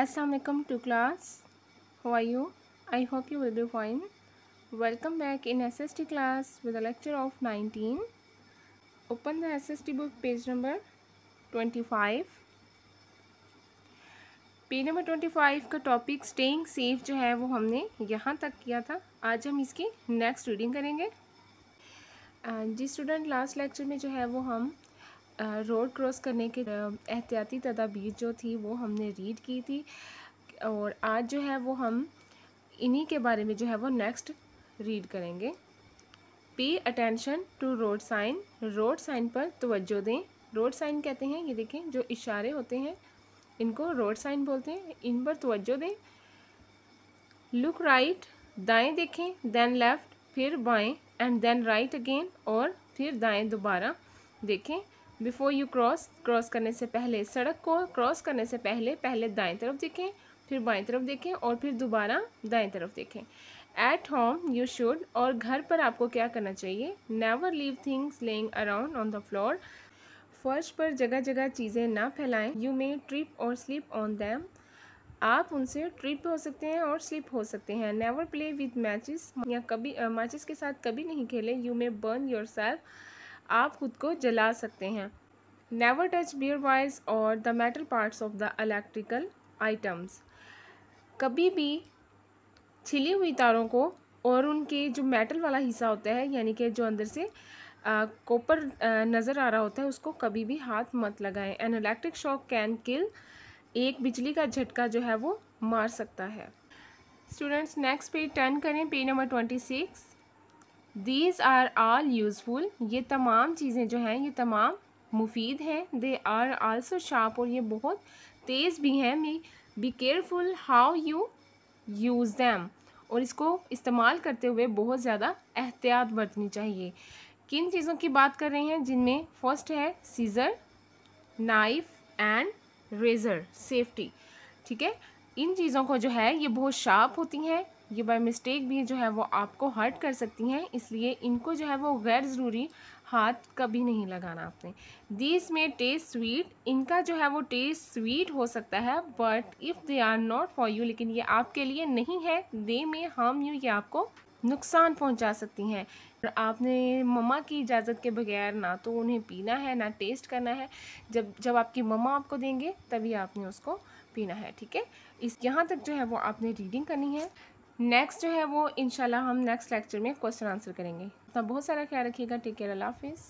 Aslam to class हो I you I hope you will be fine welcome back in S S T class with lecture of nineteen open the S S T book page number twenty five page number twenty five का topic staying safe जो है वो हमने यहाँ तक किया था आज हम इसकी नेक्स्ट रीडिंग करेंगे जी स्टूडेंट लास्ट लेक्चर में जो है वो हम रोड क्रॉस करने के एहतियाती तदाबीर जो थी वो हमने रीड की थी और आज जो है वो हम इन्हीं के बारे में जो है वो नेक्स्ट रीड करेंगे pay attention to road sign road sign पर तोज्जो दें रोड साइन कहते हैं ये देखें जो इशारे होते हैं इनको रोड साइन बोलते हैं इन पर तोज्जो दें लुक राइट दाएं देखें देन लेफ़्ट फिर बाएं एंड देन राइट अगेन और फिर दाएं दोबारा देखें बिफोर यू क्रॉस क्रॉस करने से पहले सड़क को क्रॉस करने से पहले पहले दाएं तरफ देखें फिर बाएं तरफ देखें और फिर दोबारा दाएं तरफ देखें एट होम यू शुड और घर पर आपको क्या करना चाहिए never leave things laying around on the floor फर्श पर जगह जगह चीज़ें ना फैलाएं यू मे ट्रिप और स्लिप ऑन दैम आप उनसे ट्रिप हो सकते हैं और स्लिप हो सकते हैं नेवर प्ले विद मैचेस या कभी मैचिस के साथ कभी नहीं खेलें you may burn yourself आप खुद को जला सकते हैं नेवर टच बियर वाइज और the metal parts of the electrical items कभी भी छिली हुई तारों को और उनके जो मेटल वाला हिस्सा होता है यानी कि जो अंदर से आ, कोपर आ, नज़र आ रहा होता है उसको कभी भी हाथ मत लगाएं an electric shock can kill एक बिजली का झटका जो है वो मार सकता है स्टूडेंट्स नेक्स्ट पेज टर्न करें page number twenty six these are all useful ये तमाम चीज़ें जो हैं ये तमाम मुफीद हैं दे आर आल्सो शार्प और ये बहुत तेज़ भी हैं me be careful how you use them और इसको इस्तेमाल करते हुए बहुत ज़्यादा एहतियात बरतनी चाहिए किन चीज़ों की बात कर रहे हैं जिनमें फर्स्ट है scissor knife and razor safety ठीक है इन चीज़ों को जो है ये बहुत शार्प होती हैं ये बाई मिस्टेक भी जो है वो आपको हर्ट कर सकती हैं इसलिए इनको जो है वो गैर ज़रूरी हाथ कभी नहीं लगाना आपने दिस में टेस्ट स्वीट इनका जो है वो टेस्ट स्वीट हो सकता है but if they are not for you लेकिन ये आपके लिए नहीं है दे में हार्म यू ये आपको नुकसान पहुंचा सकती हैं आपने ममा की इजाज़त के बगैर ना तो उन्हें पीना है ना टेस्ट करना है जब जब आपकी मम्मा आपको देंगे तभी आपने उसको पीना है ठीक है इस यहाँ तक जो है वो आपने रीडिंग करनी है नेक्स्ट जो है वो इन हम नेक्स्ट लेक्चर में क्वेश्चन आंसर करेंगे तो बहुत सारा ख्याल रखिएगा टेक केयर अल्लाह हाफिज़